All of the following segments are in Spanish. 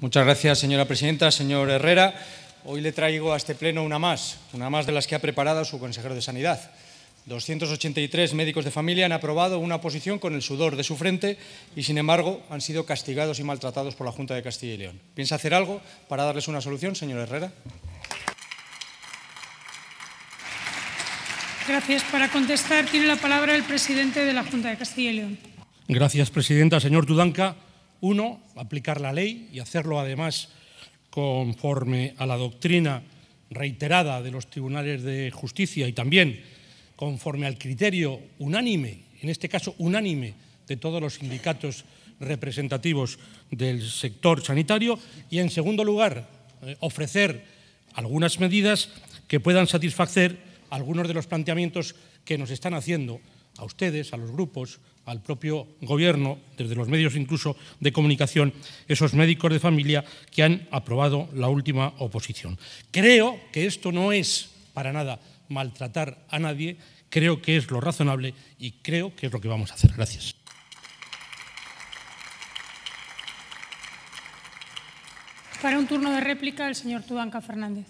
Muchas gracias, señora presidenta. Señor Herrera, hoy le traigo a este pleno una más, una más de las que ha preparado su consejero de Sanidad. 283 médicos de familia han aprobado una posición con el sudor de su frente y, sin embargo, han sido castigados y maltratados por la Junta de Castilla y León. ¿Piensa hacer algo para darles una solución, señor Herrera? Gracias. Para contestar tiene la palabra el presidente de la Junta de Castilla y León. Gracias, presidenta. Señor Tudanca, uno, aplicar la ley y hacerlo además conforme a la doctrina reiterada de los tribunales de justicia y también conforme al criterio unánime, en este caso unánime, de todos los sindicatos representativos del sector sanitario y, en segundo lugar, eh, ofrecer algunas medidas que puedan satisfacer algunos de los planteamientos que nos están haciendo a ustedes, a los grupos, al propio gobierno, desde los medios incluso de comunicación, esos médicos de familia que han aprobado la última oposición. Creo que esto no es para nada maltratar a nadie, creo que es lo razonable y creo que es lo que vamos a hacer. Gracias. Para un turno de réplica, el señor Tubanca Fernández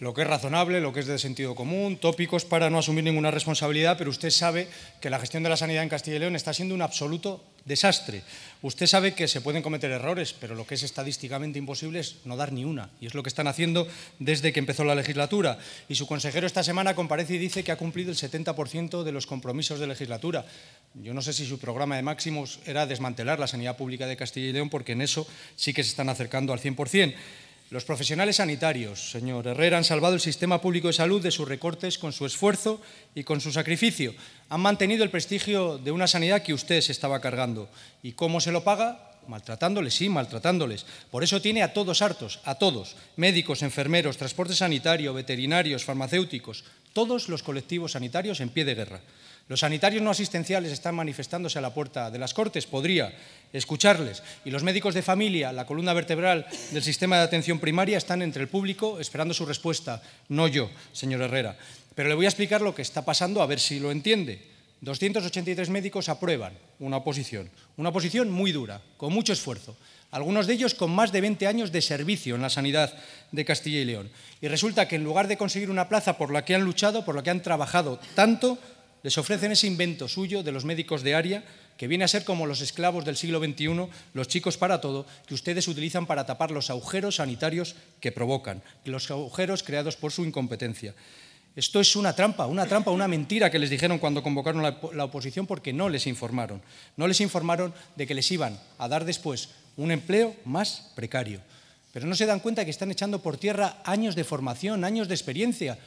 lo que es razonable, lo que es de sentido común, tópicos para no asumir ninguna responsabilidad, pero usted sabe que la gestión de la sanidad en Castilla y León está siendo un absoluto desastre. Usted sabe que se pueden cometer errores, pero lo que es estadísticamente imposible es no dar ni una, y es lo que están haciendo desde que empezó la legislatura. Y su consejero esta semana comparece y dice que ha cumplido el 70% de los compromisos de legislatura. Yo no sé si su programa de máximos era desmantelar la sanidad pública de Castilla y León, porque en eso sí que se están acercando al 100%. Los profesionales sanitarios, señor Herrera, han salvado el sistema público de salud de sus recortes con su esfuerzo y con su sacrificio. Han mantenido el prestigio de una sanidad que usted se estaba cargando. ¿Y cómo se lo paga? maltratándoles, sí, maltratándoles. Por eso tiene a todos hartos, a todos, médicos, enfermeros, transporte sanitario, veterinarios, farmacéuticos, todos los colectivos sanitarios en pie de guerra. Los sanitarios no asistenciales están manifestándose a la puerta de las Cortes, podría escucharles. Y los médicos de familia, la columna vertebral del sistema de atención primaria, están entre el público esperando su respuesta, no yo, señor Herrera. Pero le voy a explicar lo que está pasando, a ver si lo entiende. 283 médicos aprueban una oposición, una oposición muy dura, con mucho esfuerzo, algunos de ellos con más de 20 años de servicio en la sanidad de Castilla y León. Y resulta que en lugar de conseguir una plaza por la que han luchado, por la que han trabajado tanto, les ofrecen ese invento suyo de los médicos de área, que viene a ser como los esclavos del siglo XXI, los chicos para todo, que ustedes utilizan para tapar los agujeros sanitarios que provocan, los agujeros creados por su incompetencia. Esto es una trampa, una trampa, una mentira que les dijeron cuando convocaron la, la oposición porque no les informaron. No les informaron de que les iban a dar después un empleo más precario. Pero no se dan cuenta que están echando por tierra años de formación, años de experiencia,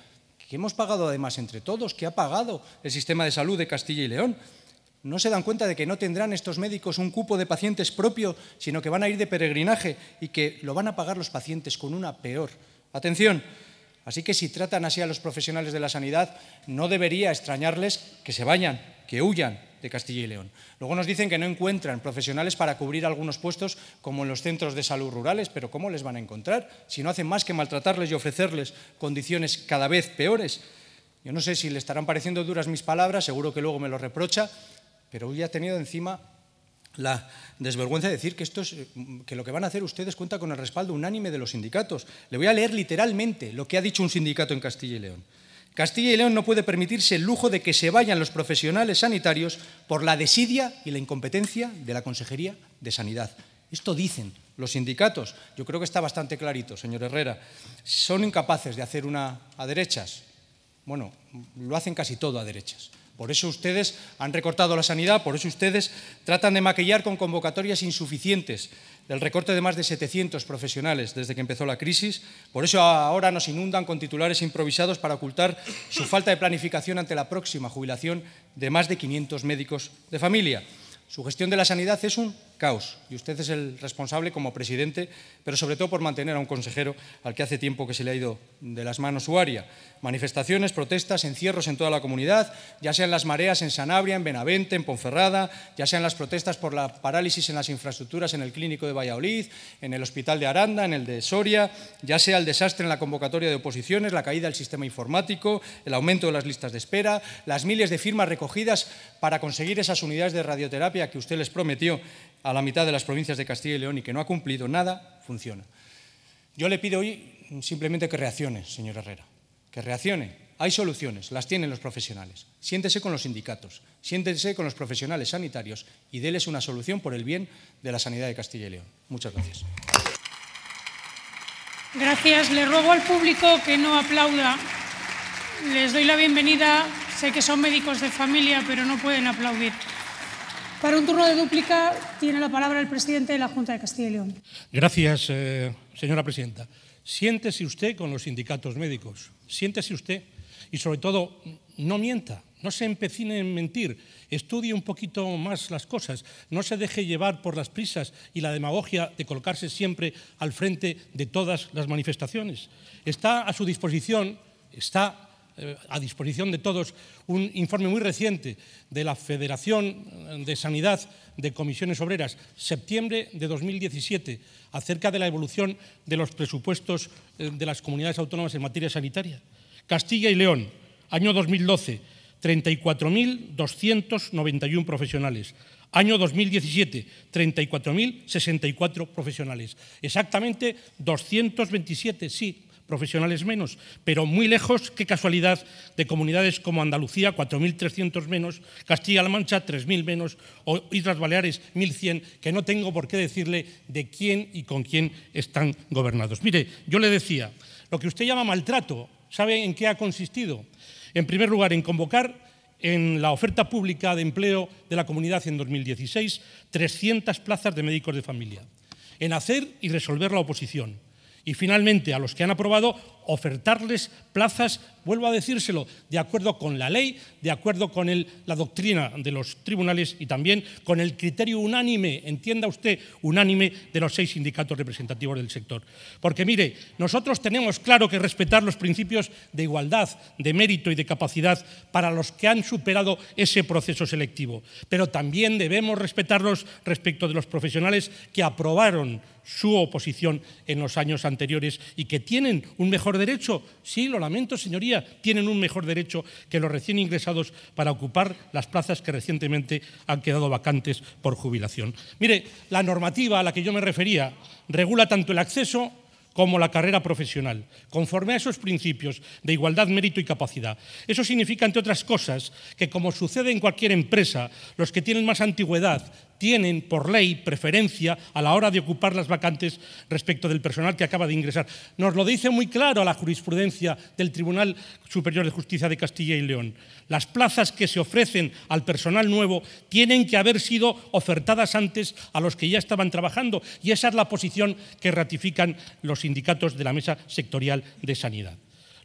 que hemos pagado además entre todos, que ha pagado el sistema de salud de Castilla y León. No se dan cuenta de que no tendrán estos médicos un cupo de pacientes propio, sino que van a ir de peregrinaje y que lo van a pagar los pacientes con una peor. Atención, Así que si tratan así a los profesionales de la sanidad, no debería extrañarles que se vayan, que huyan de Castilla y León. Luego nos dicen que no encuentran profesionales para cubrir algunos puestos como en los centros de salud rurales, pero ¿cómo les van a encontrar si no hacen más que maltratarles y ofrecerles condiciones cada vez peores? Yo no sé si le estarán pareciendo duras mis palabras, seguro que luego me lo reprocha, pero hoy ha tenido encima la desvergüenza de decir que, esto que lo que van a hacer ustedes cuenta con el respaldo unánime de los sindicatos. Le voy a leer literalmente lo que ha dicho un sindicato en Castilla y León. Castilla y León no puede permitirse el lujo de que se vayan los profesionales sanitarios por la desidia y la incompetencia de la Consejería de Sanidad. Esto dicen los sindicatos. Yo creo que está bastante clarito, señor Herrera. Son incapaces de hacer una a derechas. Bueno, lo hacen casi todo a derechas. Por eso ustedes han recortado la sanidad, por eso ustedes tratan de maquillar con convocatorias insuficientes del recorte de más de 700 profesionales desde que empezó la crisis, por eso ahora nos inundan con titulares improvisados para ocultar su falta de planificación ante la próxima jubilación de más de 500 médicos de familia. Su gestión de la sanidad es un caos. Y usted es el responsable como presidente, pero sobre todo por mantener a un consejero al que hace tiempo que se le ha ido de las manos su área. Manifestaciones, protestas, encierros en toda la comunidad, ya sean las mareas en Sanabria, en Benavente, en Ponferrada, ya sean las protestas por la parálisis en las infraestructuras en el Clínico de Valladolid, en el Hospital de Aranda, en el de Soria, ya sea el desastre en la convocatoria de oposiciones, la caída del sistema informático, el aumento de las listas de espera, las miles de firmas recogidas para conseguir esas unidades de radioterapia que usted les prometió a la mitad de las provincias de Castilla y León y que no ha cumplido nada, funciona. Yo le pido hoy simplemente que reaccione, señor Herrera, que reaccione. Hay soluciones, las tienen los profesionales. Siéntese con los sindicatos, siéntese con los profesionales sanitarios y déles una solución por el bien de la sanidad de Castilla y León. Muchas gracias. Gracias. Le ruego al público que no aplauda. Les doy la bienvenida. Sé que son médicos de familia, pero no pueden aplaudir. Para un turno de dúplica tiene la palabra el presidente de la Junta de Castilla y León. Gracias, eh, señora presidenta. Siéntese usted con los sindicatos médicos, siéntese usted y sobre todo no mienta, no se empecine en mentir, estudie un poquito más las cosas, no se deje llevar por las prisas y la demagogia de colocarse siempre al frente de todas las manifestaciones. Está a su disposición, está eh, a disposición de todos un informe muy reciente de la Federación de Sanidad de Comisiones Obreras, septiembre de 2017, acerca de la evolución de los presupuestos eh, de las comunidades autónomas en materia sanitaria. Castilla y León, año 2012, 34.291 profesionales. Año 2017, 34.064 profesionales. Exactamente 227, sí, profesionales menos, pero muy lejos, qué casualidad, de comunidades como Andalucía, 4.300 menos, Castilla-La Mancha, 3.000 menos, o Islas Baleares, 1.100, que no tengo por qué decirle de quién y con quién están gobernados. Mire, yo le decía, lo que usted llama maltrato, ¿sabe en qué ha consistido? En primer lugar, en convocar en la oferta pública de empleo de la comunidad en 2016 300 plazas de médicos de familia, en hacer y resolver la oposición y finalmente, a los que han aprobado, ofertarles plazas, vuelvo a decírselo, de acuerdo con la ley, de acuerdo con la doctrina de los tribunales y también con el criterio unánime, entienda usted, unánime de los seis sindicatos representativos del sector. Porque mire, nosotros tenemos claro que respetar los principios de igualdad, de mérito y de capacidad para los que han superado ese proceso selectivo, pero también debemos respetarlos respecto de los profesionales que aprobaron su oposición en los años anteriores y que tienen un mejor derecho? Sí, lo lamento, señoría, tienen un mejor derecho que los recién ingresados para ocupar las plazas que recientemente han quedado vacantes por jubilación. Mire, la normativa a la que yo me refería regula tanto el acceso como la carrera profesional, conforme a esos principios de igualdad, mérito y capacidad. Eso significa, entre otras cosas, que como sucede en cualquier empresa, los que tienen más antigüedad, tienen por ley preferencia a la hora de ocupar las vacantes respecto del personal que acaba de ingresar. Nos lo dice muy claro la jurisprudencia del Tribunal Superior de Justicia de Castilla y León. Las plazas que se ofrecen al personal nuevo tienen que haber sido ofertadas antes a los que ya estaban trabajando y esa es la posición que ratifican los sindicatos de la Mesa Sectorial de Sanidad.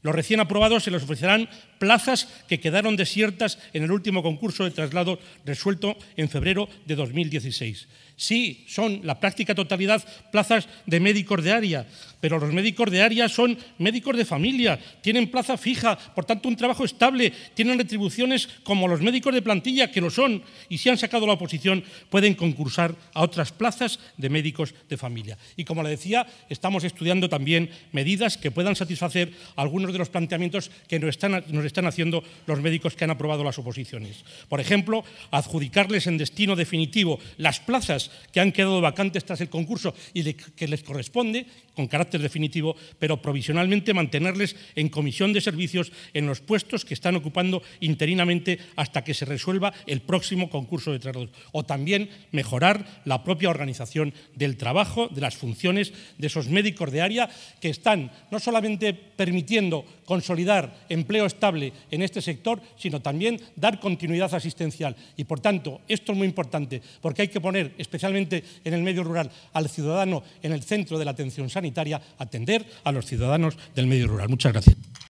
Los recién aprobados se les ofrecerán plazas que quedaron desiertas en el último concurso de traslado resuelto en febrero de 2016. Sí, son la práctica totalidad plazas de médicos de área, pero los médicos de área son médicos de familia, tienen plaza fija, por tanto un trabajo estable, tienen retribuciones como los médicos de plantilla, que lo son, y si han sacado la oposición pueden concursar a otras plazas de médicos de familia. Y como le decía, estamos estudiando también medidas que puedan satisfacer algunos de los planteamientos que nos están, nos están haciendo los médicos que han aprobado las oposiciones. Por ejemplo, adjudicarles en destino definitivo las plazas que han quedado vacantes tras el concurso y que les corresponde, con carácter definitivo, pero provisionalmente mantenerles en comisión de servicios en los puestos que están ocupando interinamente hasta que se resuelva el próximo concurso de trabajo. O también mejorar la propia organización del trabajo, de las funciones de esos médicos de área que están no solamente permitiendo consolidar empleo estable en este sector, sino también dar continuidad asistencial. Y por tanto, esto es muy importante, porque hay que poner, especialmente en el medio rural, al ciudadano en el centro de la atención sanitaria, atender a los ciudadanos del medio rural. Muchas gracias.